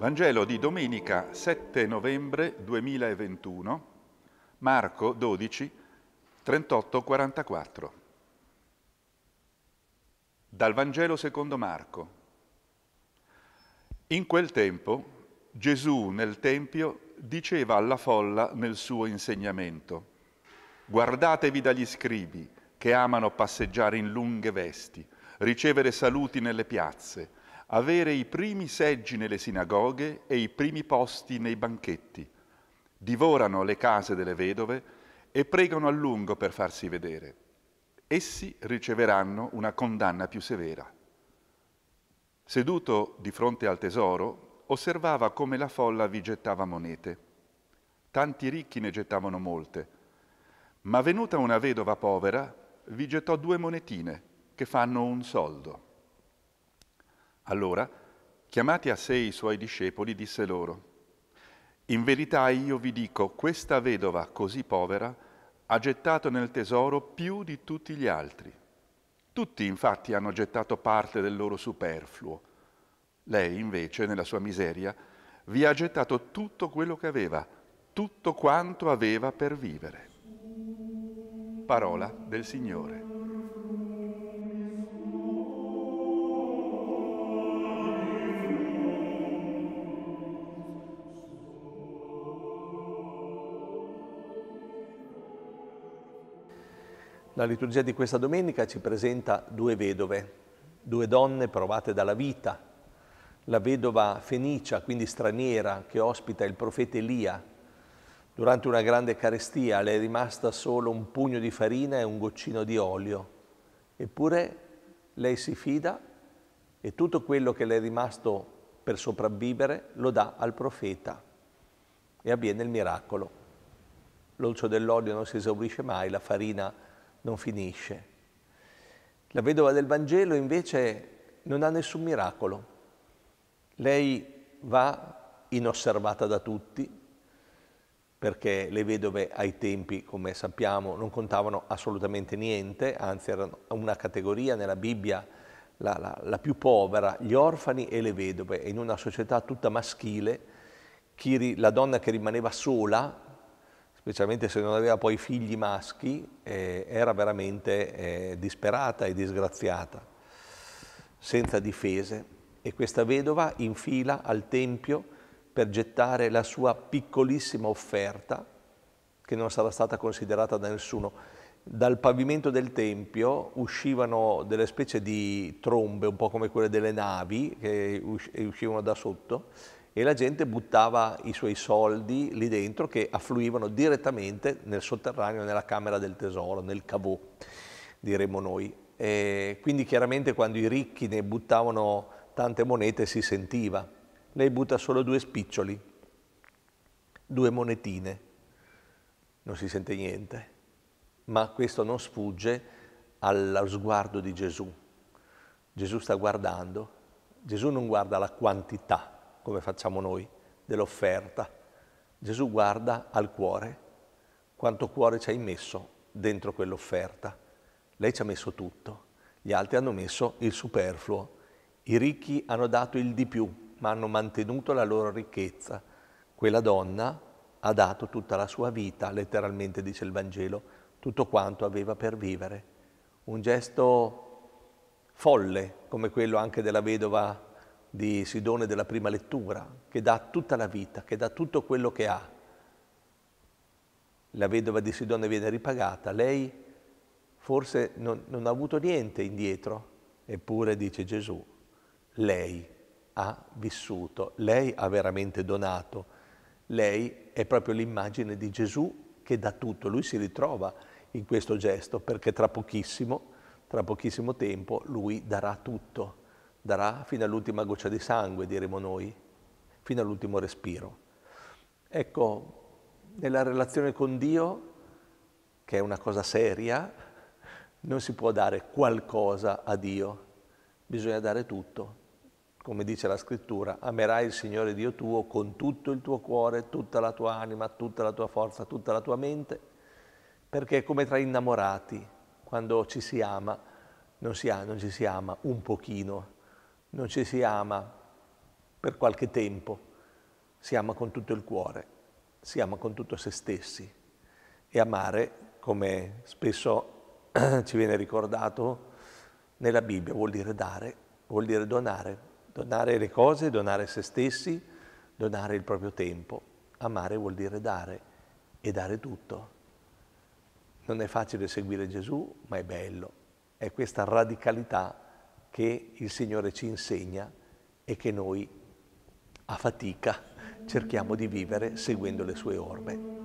Vangelo di domenica 7 novembre 2021, Marco 12, 38-44. Dal Vangelo secondo Marco. In quel tempo Gesù nel Tempio diceva alla folla nel suo insegnamento, guardatevi dagli scribi che amano passeggiare in lunghe vesti, ricevere saluti nelle piazze, avere i primi seggi nelle sinagoghe e i primi posti nei banchetti. Divorano le case delle vedove e pregano a lungo per farsi vedere. Essi riceveranno una condanna più severa. Seduto di fronte al tesoro, osservava come la folla vi gettava monete. Tanti ricchi ne gettavano molte, ma venuta una vedova povera, vi gettò due monetine che fanno un soldo. Allora, chiamati a sé i suoi discepoli, disse loro, In verità io vi dico, questa vedova così povera ha gettato nel tesoro più di tutti gli altri. Tutti infatti hanno gettato parte del loro superfluo. Lei invece, nella sua miseria, vi ha gettato tutto quello che aveva, tutto quanto aveva per vivere. Parola del Signore. La liturgia di questa domenica ci presenta due vedove, due donne provate dalla vita, la vedova fenicia, quindi straniera, che ospita il profeta Elia. Durante una grande carestia le è rimasta solo un pugno di farina e un goccino di olio, eppure lei si fida e tutto quello che le è rimasto per sopravvivere lo dà al profeta e avviene il miracolo. L'olcio dell'olio non si esaurisce mai, la farina non finisce. La vedova del Vangelo invece non ha nessun miracolo. Lei va inosservata da tutti, perché le vedove ai tempi, come sappiamo, non contavano assolutamente niente, anzi erano una categoria nella Bibbia la, la, la, più povera, gli orfani e le vedove. In una società tutta maschile, la donna che rimaneva sola specialmente se non aveva poi figli maschi, eh, era veramente eh, disperata e disgraziata, senza difese. E questa vedova infila al Tempio per gettare la sua piccolissima offerta, che non sarà stata considerata da nessuno. Dal pavimento del Tempio uscivano delle specie di trombe, un po' come quelle delle navi, che uscivano da sotto, e la gente buttava i suoi soldi lì dentro che affluivano direttamente nel sotterraneo, nella camera del tesoro, nel cavò, diremmo noi. E quindi chiaramente quando i ricchi ne buttavano tante monete si sentiva. Lei butta solo due spiccioli, due monetine, non si sente niente, ma questo non sfugge allo sguardo di Gesù. Gesù sta guardando, Gesù non guarda la quantità, come facciamo noi, dell'offerta. Gesù guarda al cuore, quanto cuore ci hai messo dentro quell'offerta. Lei ci ha messo tutto, gli altri hanno messo il superfluo, i ricchi hanno dato il di più, ma hanno mantenuto la loro ricchezza. Quella donna ha dato tutta la sua vita, letteralmente dice il Vangelo, tutto quanto aveva per vivere. Un gesto folle come quello anche della vedova di Sidone della prima lettura, che dà tutta la vita, che dà tutto quello che ha. La vedova di Sidone viene ripagata, lei forse non, non ha avuto niente indietro, eppure dice Gesù, lei ha vissuto, lei ha veramente donato, lei è proprio l'immagine di Gesù che dà tutto, lui si ritrova in questo gesto perché tra pochissimo, tra pochissimo tempo lui darà tutto darà fino all'ultima goccia di sangue, diremo noi, fino all'ultimo respiro. Ecco, nella relazione con Dio, che è una cosa seria, non si può dare qualcosa a Dio, bisogna dare tutto. Come dice la scrittura, amerai il Signore Dio tuo con tutto il tuo cuore, tutta la tua anima, tutta la tua forza, tutta la tua mente, perché è come tra innamorati, quando ci si ama, non, si ha, non ci si ama un pochino, non ci si ama per qualche tempo, si ama con tutto il cuore, si ama con tutto se stessi. E amare, come spesso ci viene ricordato nella Bibbia, vuol dire dare, vuol dire donare, donare le cose, donare se stessi, donare il proprio tempo. Amare vuol dire dare e dare tutto. Non è facile seguire Gesù, ma è bello. È questa radicalità che il Signore ci insegna e che noi a fatica cerchiamo di vivere seguendo le sue orme.